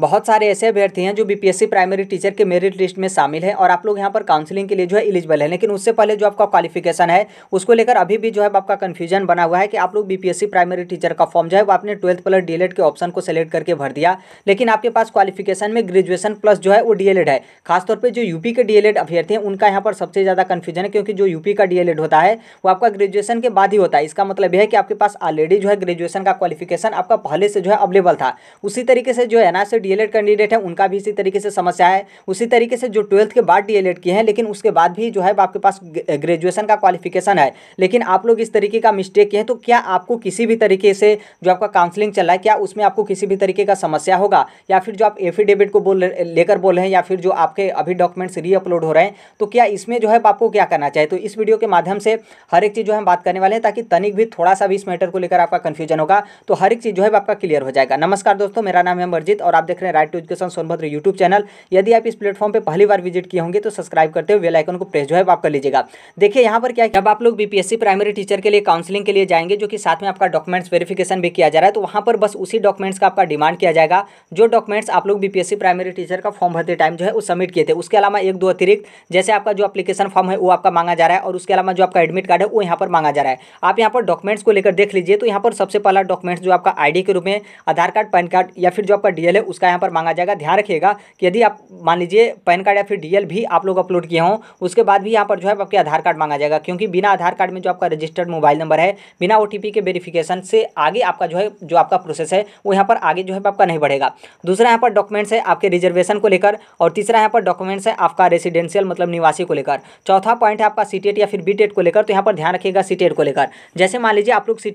बहुत सारे ऐसे अभ्यर्थी हैं जो बीपीएससी प्राइमरी टीचर के मेरिट लिस्ट में शामिल हैं और आप लोग यहाँ पर काउंसलिंग के लिए जो है एलिजिबल है लेकिन उससे पहले जो आपका क्वालिफिकेशन है उसको लेकर अभी भी जो है आपका कन्फ्यूजन बना हुआ है कि आप लोग बीपीएससी प्राइमरी टीचर का फॉर्म जो है वो आपने ट्वेल्थ प्लस डी के ऑप्शन को सेलेक्ट करके भर दिया लेकिन आपके पास क्वालिफिकेशन में ग्रेजुएशन प्लस जो है वो डी e है खासतौर पर जो यूपी के डी e अभ्यर्थी हैं उनका यहाँ पर सबसे ज़्यादा कन्फ्यूजन है क्योंकि जो यूपी का डी e होता है वो आपका ग्रेजुएशन के बाद ही होता है इसका मतलब यह है कि आपके पास ऑलरेडी जो है ग्रेजुएशन का क्वालिफिकेशन आपका पहले से जो है अवेलेबल था उसी तरीके से जो है ना डीएलएड कैंडिडेट हैं उनका भी इसी तरीके से समस्या है उसी तरीके से जो ट्वेल्थ के बाद डीएलएड किए हैं लेकिन उसके बाद भी जो है आपके पास ग्रेजुएशन का क्वालिफिकेशन है लेकिन आप लोग इस तरीके का मिस्टेक किए हैं तो क्या आपको किसी भी तरीके से जो आपका काउंसलिंग चल रहा है क्या उसमें आपको किसी भी तरीके का समस्या होगा या फिर जो आप एफिडेविट को बोल लेकर बोल रहे हैं या फिर जो आपके अभी डॉक्यूमेंट्स रीअपलोड हो रहे हैं तो क्या इसमें जो है आपको क्या करना चाहिए तो इस वीडियो के माध्यम से हर एक चीज़ जो हम बात करने वाले हैं ताकि तनिक भी थोड़ा सा भी इस मैटर को लेकर आपका कन्फ्यूजन होगा तो हर एक चीज़ जो है आपका क्लियर हो जाएगा नमस्कार दोस्तों मेरा नाम है अमरजीत और आप देख रहे हैं right to education Sonbhadra YouTube channel यदि आप इस प्लेटफॉर्म पर पहली बार विजिट किए होंगे तो सब्सक्राइब करते हुए बेलाइकन को प्रेस जो है आप कर लीजिएगा देखिए यहाँ पर क्या जब आप लोग बीपीएससी प्राइमरी टीचर के लिए काउंसिलिंग के लिए जाएंगे जो कि साथ में आपका डॉक्यूमेंट्स वेरिफिकेशन भी किया जा रहा है तो वहाँ पर बस उसी डॉक्यूमेंट्स का आपका डिमांड किया जाएगा जो डॉक्यूमेंट्स आप लोग बीपीएससी प्राइमरी टीचर का फॉर्म भरते टाइम जो है वो सबमिट किए थे उसके अलावा एक दो अतिरिक्त जैसे आपका जो अपलीकेशन फॉर्म है वो आपका मांगा जा रहा है और उसके अलावा जो आपका एडमिट कार्ड है वो यहाँ पर मांगा जा रहा है आप यहाँ पर डॉक्यूमेंट्स को लेकर देख लीजिए तो यहाँ पर सबसे पहला डॉक्यूमेंट्स जो आपका आईडी के रूप में आधार कार्ड पैन कार्ड या फिर जो आपका डीएल है उसका इसका यहाँ पर मांगा जाएगा ध्यान रखिएगा कि यदि आप मान लीजिए पैन कार्ड या फिर डीएल भी आप लोग अपलोड किए हों उसके बाद भी यहाँ पर जो है आपके आधार कार्ड मांगा जाएगा क्योंकि बिना आधार कार्ड में जो आपका रजिस्टर्ड मोबाइल नंबर है बिना ओ के वेरिफिकेशन से आगे आपका जो है जो आपका प्रोसेस है वो यहाँ पर आगे जो है आपका नहीं बढ़ेगा दूसरा यहाँ पर डॉक्यूमेंट्स है आपके रिजर्वेशन को लेकर और तीसरा यहाँ पर डॉक्यूमेंट्स है आपका रेसिडेंशियल मतलब निवासी को लेकर चौथा पॉइंट है आपका सी या फिर बी को लेकर तो यहाँ पर ध्यान रखिएगा सीटेट को लेकर जैसे मान लीजिए आप लोग सी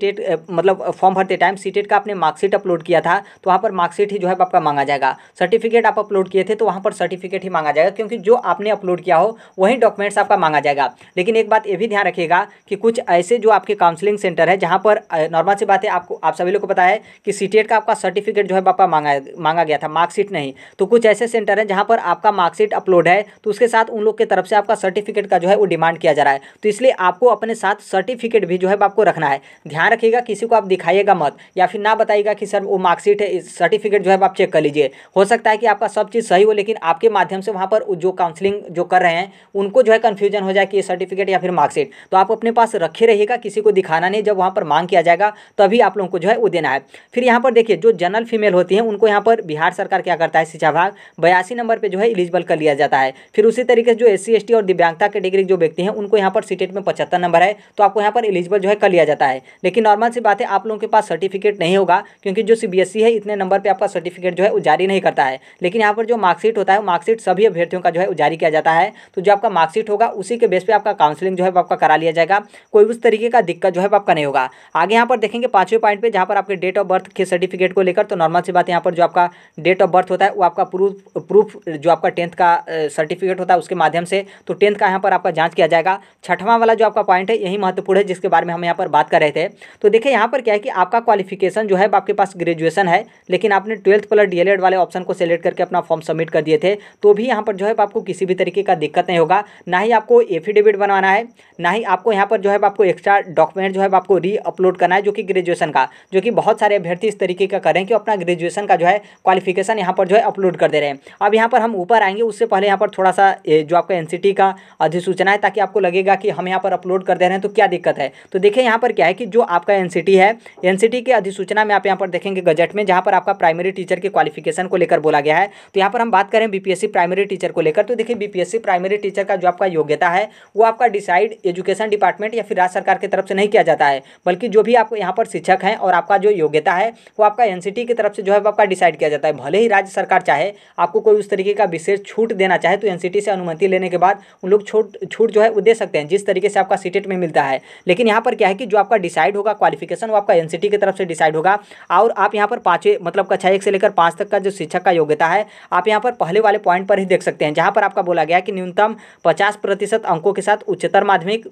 मतलब फॉर्म भरते टाइम सी का आपने मार्कशीट अपलोड किया था तो वहाँ पर मार्कशीट ही जो है आपका मांगा मांगा जाएगा सर्टिफिकेट आप अपलोड किए थे तो वहाँ पर सर्टिफिकेट ही मांगा जाएगा क्योंकि जो आपने अपलोड किया हो वही डॉक्यूमेंट्स आपका मांगा जाएगा लेकिन एक बात ये भी ध्यान रखिएगा कि कुछ ऐसे जो आपके काउंसलिंग सेंटर है जहाँ पर नॉर्मल सी बात है आपको आप सभी लोग को पता है कि सी का आपका सर्टिफिकेट जो है पापा मांगा मांगा गया था मार्कशीट नहीं तो कुछ ऐसे सेंटर हैं जहाँ पर आपका मार्कशीट अपलोड है तो उसके साथ उन लोग की तरफ से आपका सर्टिफिकेट का जो है वो डिमांड किया जा रहा है तो इसलिए आपको अपने साथ सर्टिफिकेट भी जो है आपको रखना है ध्यान रखिएगा किसी को आप दिखाइएगा मत या फिर ना बताइएगा कि सर वो मार्कशीट है सर्टिफिकेट जो है आप चेक कर लीजिए हो सकता है कि आपका सब चीज़ सही हो लेकिन आपके माध्यम से वहाँ पर जो काउंसलिंग जो कर रहे हैं उनको जो है कन्फ्यूजन हो जाए कि ये सर्टिफिकेट या फिर मार्कशीट तो आप अपने पास रखे रहिएगा किसी को दिखाना नहीं जब वहाँ पर मांग किया जाएगा तभी आप लोगों को जो है वो देना है फिर यहाँ पर देखिए जो जनरल फीमेल होती है उनको यहाँ पर बिहार सरकार क्या करता है शिक्षा भाग बयासी नंबर पर जो है इलिजिबल कर लिया जाता है फिर उसी तरीके से जो एस सी और दिव्यांगता कैटेगरी जो व्यक्ति हैं उनको यहाँ पर सीटेट e में पचहत्तर नंबर है तो आपको यहाँ पर इलिजिबल जो है कर लिया जाता है लेकिन नॉर्मल सी बात है आप लोगों के पास सर्टिफिकेट नहीं होगा क्योंकि जो सी e है इतने नंबर पर आपका सर्टिफिकेट जो है वो जारी नहीं करता है लेकिन यहाँ पर जो मार्कशीट होता है मार्कशीट सभी अभ्यर्थियों का जो है जारी किया जाता है तो जो आपका मार्कशीट होगा उसी के बेस पर आपका काउंसलिंग जो है आपका करा लिया जाएगा कोई उस तरीके का दिक्कत जो है आपका नहीं होगा आगे यहाँ पर देखेंगे पांचवें पॉइंट पर जहाँ पर आपके डेट ऑफ बर्थ के सर्टिफिकेट को लेकर तो नॉर्मल सी बात यहाँ पर जो आपका डेट ऑफ बर्थ होता है वो आपका प्रूफ प्रूफ जो आपका टेंथ का सर्टिफिकेट होता है उसके माध्यम से तो टेंथ का यहाँ पर आपका जांच किया जाएगा छठवां वाला जो आपका पॉइंट है यही महत्वपूर्ण है जिसके बारे में हम यहाँ पर बात कर रहे थे तो देखिए यहाँ पर क्या है कि आपका क्वालिफिकेशन जो है आपके पास ग्रेजुएशन है लेकिन आपने ट्वेल्थ प्लस डी पीरियड वाले ऑप्शन को सेलेक्ट करके अपना फॉर्म सबमिट कर दिए थे तो भी यहाँ पर जो है आपको किसी भी तरीके का दिक्कत नहीं होगा ना ही आपको एफिडेविट बनाना है ना ही आपको यहाँ पर जो है आपको एक्स्ट्रा डॉक्यूमेंट जो है आपको री अपलोड करना है जो कि ग्रेजुएशन का जो कि बहुत सारे अभ्यर्थी इस तरीके का करें कि अपना ग्रेजुएशन का जो है क्वालिफिकेशन यहाँ पर जो है अपलोड कर दे रहे हैं अब यहाँ पर हम ऊपर आएंगे उससे पहले यहाँ पर थोड़ा सा जो आपका एन का अधिसूचना है ताकि आपको लगेगा कि हम यहाँ पर अपलोड कर दे रहे हैं तो क्या दिक्कत है तो देखिए यहाँ पर क्या है कि जो आपका एन है एन के अधिसूचना में आप यहाँ पर देखेंगे गजट में जहाँ पर आपका प्राइमरी टीचर के क्वालिफिक क्वालिफिकेशन को लेकर बोला गया है तो यहाँ पर हम बात करें बीपीएससी प्राइमरी टीचर को लेकर तो देखिए बीपीएससी प्राइमरी टीचर का जो आपका योग्यता है वो आपका डिसाइड एजुकेशन डिपार्टमेंट या फिर राज्य सरकार की तरफ से नहीं किया जाता है बल्कि जो भी आपको यहाँ पर शिक्षक हैं और आपका जो योग्यता है वो आपका एन की तरफ से जो है आपका डिसाइड किया जाता है भले ही राज्य सरकार चाहे आपको कोई उस तरीके का विशेष छूट देना चाहे तो एन से अनुमति लेने के बाद उन लोग छूट छूट जो है वो दे सकते हैं जिस तरीके से आपका सीटेट e में मिलता है लेकिन यहाँ पर क्या है कि जो आपका डिसाइड होगा क्वालिफिकेशन वो आपका एन की तरफ से डिसाइड होगा और आप यहाँ पर पाँचवें मतलब कक्षा एक से लेकर पाँच तक का जो शिक्षक का योग्यता है आप यहाँ पर पहले वाले पॉइंट पर ही देख सकते हैं जहाँ पर आपका बोला गया कि न्यूनतम पचास प्रतिशत अंकों के साथ उच्चतर माध्यमिक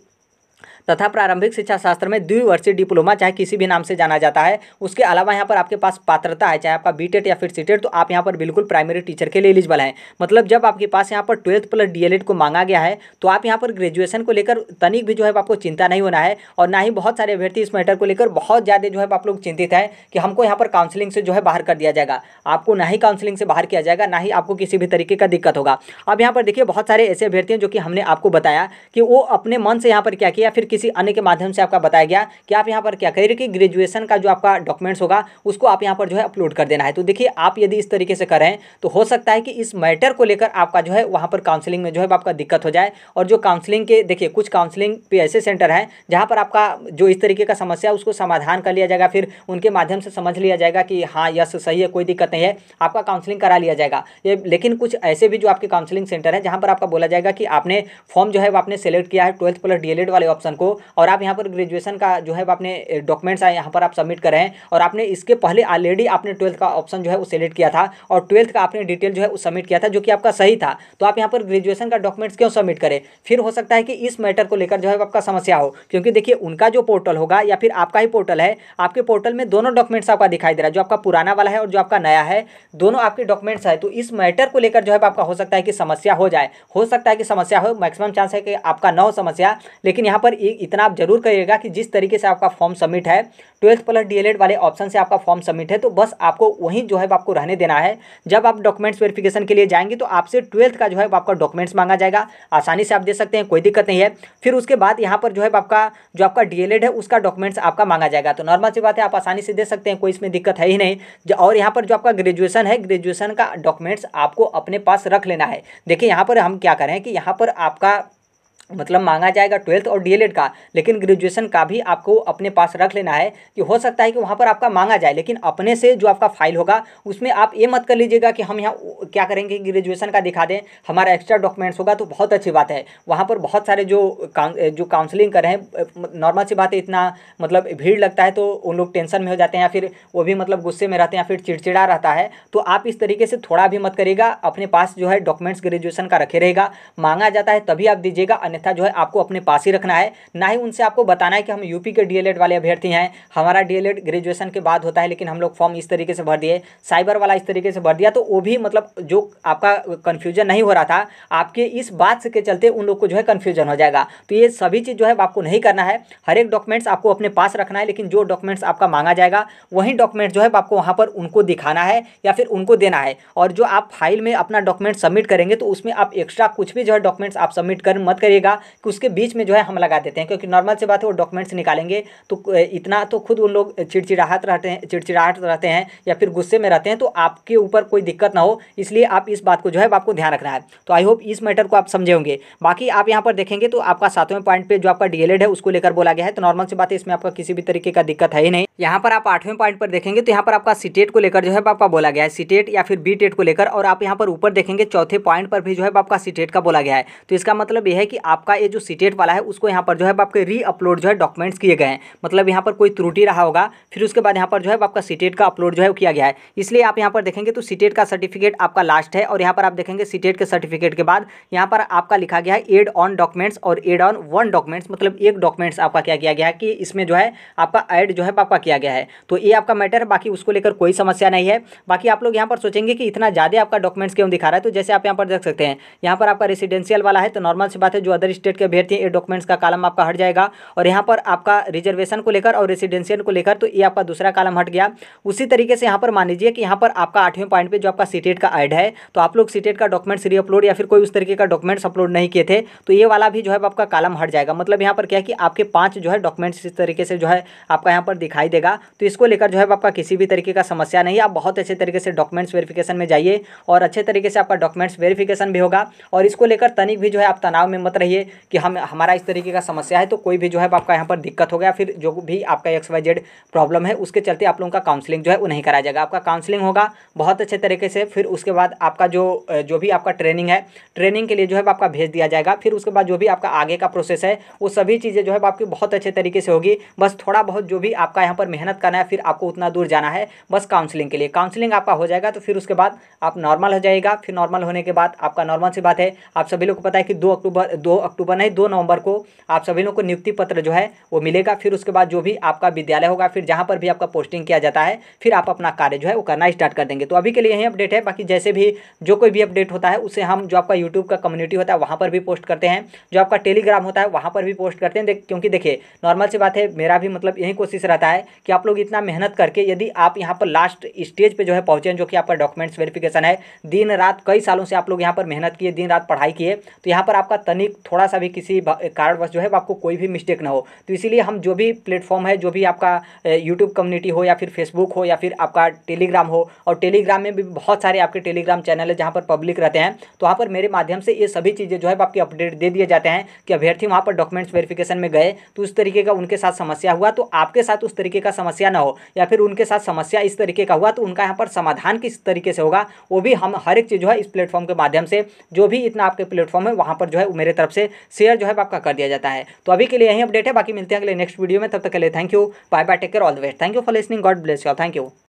तथा प्रारंभिक शिक्षा शास्त्र में द्विवर्षीय डिप्लोमा चाहे किसी भी नाम से जाना जाता है उसके अलावा यहाँ पर आपके पास पात्रता है चाहे आपका बी या फिर सी तो आप यहाँ पर बिल्कुल प्राइमरी टीचर के लिए एलिजिबल हैं मतलब जब आपके पास यहाँ पर ट्वेल्थ प्लस डी को मांगा गया है तो आप यहाँ पर ग्रेजुएशन को लेकर तनिक भी जो है आपको चिंता नहीं होना है और ना ही बहुत सारे अभ्यर्थी इस मैटर को लेकर बहुत ज़्यादा जो है आप लोग चिंतित हैं कि हमको यहाँ पर काउंसलिंग से जो है बाहर कर दिया जाएगा आपको ना ही काउंसलिंग से बाहर किया जाएगा ना ही आपको किसी भी तरीके का दिक्कत होगा अब यहाँ पर देखिए बहुत सारे ऐसे अभ्यर्थी हैं जो कि हमने आपको बताया कि वो अपने मन से यहाँ पर क्या किया फिर किसी अन्य के माध्यम से आपका बताया गया कि आप यहाँ पर क्या करिए कि ग्रेजुएशन का जो आपका डॉक्यूमेंट्स होगा उसको आप यहाँ पर जो है अपलोड कर देना है तो देखिए आप यदि इस तरीके से करें तो हो सकता है कि इस मैटर को लेकर आपका जो है वहाँ पर काउंसिलिंग में जो है आपका दिक्कत हो जाए और जो काउंसिलिंग के देखिए कुछ काउंसिलिंग पे ऐसे सेंटर हैं जहाँ पर आपका जो इस तरीके का समस्या है उसको समाधान कर लिया जाएगा फिर उनके माध्यम से समझ लिया जाएगा कि हाँ यस सही है कोई दिक्कत नहीं है आपका काउंसिलिंग करा लिया जाएगा ये लेकिन कुछ ऐसे भी जो आपके काउंसिलिंग सेंटर हैं जहाँ पर आपका बोला जाएगा कि आपने फॉर्म जो है वो आपने सेलेक्ट किया है ट्वेल्थ प्लस डी वाले ऑप्शन को को और आप यहाँ पर ग्रेजुएशन का जो है आपने डॉक्यूमेंट्स आए यहाँ पर आप सबमिट कर रहे हैं और आपने इसके पहले ऑलरेडी आपने ट्वेल्थ का ऑप्शन जो है वो सिलेक्ट किया था और ट्वेल्थ का आपने डिटेल जो है वो सबमिट किया था जो कि आपका सही था तो आप यहाँ पर ग्रेजुएशन का डॉक्यूमेंट्स क्यों सबमिट करें फिर हो सकता है कि इस मैटर को लेकर जो है आपका समस्या हो क्योंकि देखिए उनका जो पोर्टल होगा या फिर आपका ही पोर्टल है आपके पोर्टल में दोनों डॉक्यूमेंट्स आपका दिखाई दे रहा है जो आपका पुराना वाला है और जो आपका नया है दोनों आपके डॉक्यूमेंट्स है तो इस मैटर को लेकर जो है आपका हो सकता है कि समस्या हो जाए हो सकता है कि समस्या हो मैक्सिमम चांस है कि आपका न हो समस्या लेकिन यहाँ पर इतना आप जरूर करिएगा कि जिस तरीके से आपका फॉर्म सबमिट है ट्वेल्थ प्लस डीएलएड वाले ऑप्शन से आपका फॉर्म सबमिट है तो बस आपको वहीं जो है आपको रहने देना है जब आप डॉक्यूमेंट्स वेरिफिकेशन के लिए जाएंगे तो आपसे ट्वेल्थ का जो है आपका डॉक्यूमेंट्स मांगा जाएगा आसानी से आप दे सकते हैं कोई दिक्कत नहीं है फिर उसके बाद यहाँ पर जो है आपका जो आपका डी है उसका डॉक्यूमेंट्स आपका मांगा जाएगा तो नॉर्मल सी बात है आप आसानी से दे सकते हैं कोई इसमें दिक्कत है ही नहीं और यहाँ पर जो आपका ग्रेजुएसन है ग्रेजुएशन का डॉक्यूमेंट्स आपको अपने पास रख लेना है देखिए यहाँ पर हम क्या करें कि यहाँ पर आपका मतलब मांगा जाएगा ट्वेल्थ और डीएलएड का लेकिन ग्रेजुएशन का भी आपको अपने पास रख लेना है कि हो सकता है कि वहाँ पर आपका मांगा जाए लेकिन अपने से जो आपका फाइल होगा उसमें आप ये मत कर लीजिएगा कि हम यहाँ क्या करेंगे ग्रेजुएशन का दिखा दें हमारा एक्स्ट्रा डॉक्यूमेंट्स होगा तो बहुत अच्छी बात है वहाँ पर बहुत सारे जो जो काउंसिलिंग कर रहे हैं नॉर्मल सी बात है इतना मतलब भीड़ लगता है तो उन लोग टेंशन में हो जाते हैं या फिर वो भी मतलब गुस्से में रहते हैं या फिर चिड़चिड़ा रहता है तो आप इस तरीके से थोड़ा भी मत करिएगा अपने पास जो है डॉक्यूमेंट्स ग्रेजुएशन का रखे रहेगा मांगा जाता है तभी आप दीजिएगा अन्यथा जो है आपको अपने पास ही रखना है ना ही उनसे आपको बताना है कि हम यूपी के डीएलएड वाले अभ्यर्थी हैं हमारा डीएलएड ग्रेजुएशन के बाद होता है लेकिन हम लोग फॉर्म इस तरीके से भर दिए साइबर वाला इस तरीके से भर दिया तो वो भी मतलब जो आपका कन्फ्यूजन नहीं हो रहा था आपके इस बात के चलते उन लोग को जो है कन्फ्यूजन हो जाएगा तो ये सभी चीज़ जो है आपको नहीं करना है हर एक डॉक्यूमेंट्स आपको अपने पास रखना है लेकिन जो डॉक्यूमेंट्स आपका मांगा जाएगा वही डॉक्यूमेंट जो है आपको वहाँ पर उनको दिखाना है या फिर उनको देना है और जो आप फाइल में अपना डॉक्यूमेंट सबमिट करेंगे तो उसमें आप एक्स्ट्रा कुछ भी जो है डॉक्यूमेंट्स आप सबमिट कर मत करिएगा करेगा कि उसके बीच में जो है हम लगा देते हैं क्योंकि नॉर्मल से बात है वो डॉक्यूमेंट्स निकालेंगे तो इतना तो खुद उन लोग चिड़चिड़ाहट रहते हैं चिड़चिड़ाहट रहते हैं या फिर गुस्से में रहते हैं तो आपके ऊपर कोई दिक्कत ना हो इसलिए आप इस बात को जो है आपको ध्यान रखना है तो आई होप इस मैटर को आप समझे होंगे बाकी आप यहाँ पर देखेंगे तो आपका सातवें पॉइंट पर जो आपका डीएलएड है उसको लेकर बोला गया है तो नॉर्मल से बात है इसमें आपका किसी भी तरीके का दिक्कत है ही नहीं यहाँ पर आप आठवें पॉइंट पर देखेंगे तो यहाँ पर आपका सीटेट को लेकर जो है आपका बोला गया है सीटेट या फिर बी टेट को लेकर और आप यहाँ पर ऊपर देखेंगे चौथे पॉइंट पर भी जो है आपका सीटेट का बोला गया है तो इसका मतलब यह है कि आपका ये जो सीटेट वाला है उसको यहाँ पर जो है आपके री अपलोड जो है डॉक्यूमेंट्स किए गए हैं मतलब यहाँ पर कोई त्रुटि रहा होगा फिर उसके बाद यहाँ पर जो है आपका सीटेट का अपलोड जो है किया गया है इसलिए आप यहाँ पर देखेंगे तो सीटेट का सर्टिफिकेट आपका लास्ट है और यहाँ पर आप देखेंगे सीटेट के सर्टिफिकेट के बाद यहाँ पर आपका लिखा गया है एड ऑन डॉक्यूमेंट्स और एड ऑन वन डॉक्यूमेंट्स मतलब एक डॉक्यूमेंट्स आपका क्या किया गया है कि इसमें जो है आपका एड जो है आपका किया गया है तो ये आपका मैटर है बाकी उसको लेकर कोई समस्या नहीं है बाकी आप लोग यहाँ पर सोचेंगे कि इतना ज़्यादा आपका डॉक्यूमेंट्स क्यों दिखा रहा है तो जैसे आप यहाँ पर देख सकते हैं यहाँ पर आपका रेसिडेंशियल वाला है तो नॉर्मल सी बात है जो अदर स्टेट के अभ्यर्थी ये डॉक्यूमेंट्स का कालम आपका हट जाएगा और यहाँ पर आपका रिजर्वेशन को लेकर और रेसिडेंशियल को लेकर तो ये आपका दूसरा कालम हट गया उसी तरीके से यहाँ पर मान लीजिए कि यहाँ पर आपका आठवें पॉइंट पर जो आपका सी e का एड है तो आप लोग सीटेट e का डॉक्यूमेंट्स री अपलोड या फिर कोई उस तरीके का डॉक्यूमेंट्स अपलोड नहीं किए थे तो ये वाला भी जो है आपका कालम हट जाएगा मतलब यहाँ पर क्या है कि आपके पाँच जो है डॉक्यूमेंट्स इस तरीके से जो है आपका यहाँ पर दिखाई देगा तो इसको लेकर जो है आपका किसी भी तरीके का समस्या नहीं आप बहुत अच्छे तरीके से डॉक्यूमेंट्स वेरिफिकेशन में जाइए और अच्छे तरीके से आपका डॉक्यूमेंट्स वेरिफिकेशन भी होगा और इसको लेकर तनिक भी जो है आप तनाव में मत रहिए कि हम हमारा इस तरीके का समस्या है तो कोई भी जो है आपका यहाँ पर दिक्कत हो गया फिर जो भी आपका एक्स वाई जेड प्रॉब्लम है उसके चलते आप लोगों का काउंसलिंग जो है वो नहीं कराया जाएगा आपका काउंसलिंग होगा बहुत अच्छे तरीके से फिर उसके बाद आपका जो जो भी आपका ट्रेनिंग है ट्रेनिंग के लिए जो है आपका भेज दिया जाएगा फिर उसके बाद जो भी आपका आगे का प्रोसेस है वो सभी चीज़ें जो है आपकी बहुत अच्छे तरीके से होगी बस थोड़ा बहुत जो भी आपका यहाँ पर पर मेहनत करना है फिर आपको उतना दूर जाना है बस काउंसलिंग के लिए काउंसलिंग आपका हो जाएगा तो फिर उसके बाद आप नॉर्मल हो जाएगा फिर नॉर्मल होने के बाद आपका नॉर्मल सी बात है आप सभी लोग को पता है कि दो अक्टूबर दो अक्टूबर नहीं दो नवंबर को आप सभी लोग को नियुक्ति पत्र जो है वो मिलेगा फिर उसके बाद जो भी आपका विद्यालय होगा फिर जहाँ पर भी आपका पोस्टिंग किया जाता है फिर आप अपना कार्य जो है वो करना स्टार्ट कर देंगे तो अभी के लिए यही अपडेट है बाकी जैसे भी जो कोई भी अपडेट होता है उसे हम जो आपका यूट्यूब का कम्युनिटी होता है वहाँ पर भी पोस्ट करते हैं जो आपका टेलीग्राम होता है वहाँ पर भी पोस्ट करते हैं क्योंकि देखिए नॉर्मल सी बात है मेरा भी मतलब यही कोशिश रहता है कि आप लोग इतना मेहनत करके यदि आप यहाँ पर लास्ट स्टेज पे जो है पहुँचे जो कि आपका डॉक्यूमेंट्स वेरिफिकेशन है दिन रात कई सालों से आप लोग यहाँ पर मेहनत किए दिन रात पढ़ाई किए तो यहाँ पर आपका तनिक थोड़ा सा भी किसी कारणवश जो है आपको कोई भी मिस्टेक ना हो तो इसीलिए हम जो भी प्लेटफॉर्म है जो भी आपका यूट्यूब कम्युनिटी हो या फिर फेसबुक हो या फिर आपका टेलीग्राम हो और टेलीग्राम में भी बहुत सारे आपके टेलीग्राम चैनल है जहाँ पर पब्लिक रहते हैं तो वहाँ पर मेरे माध्यम से ये सभी चीज़ें जो है आपकी अपडेट दे दिए जाते हैं कि अभ्यर्थी वहाँ पर डॉक्यूमेंट्स वेरिफिकेशन में गए तो उस तरीके का उनके साथ समस्या हुआ तो आपके साथ उस तरीके का समस्या ना हो या फिर उनके साथ समस्या इस तरीके का हुआ तो उनका यहाँ पर समाधान किस तरीके से होगा वो भी हम हर एक चीज़ जो है इस प्लेटफॉर्म के माध्यम से जो भी इतना आपके प्लेटफॉर्म है वहाँ पर जो है मेरे तरफ से शेयर जो है आपका कर दिया जाता है तो अभी के लिए यही अपडेट है बाकी मिलते हैं अगले नेक्स्ट वीडियो में तब तक के लिए thank you bye bye take care all the best thank you for listening God bless you thank you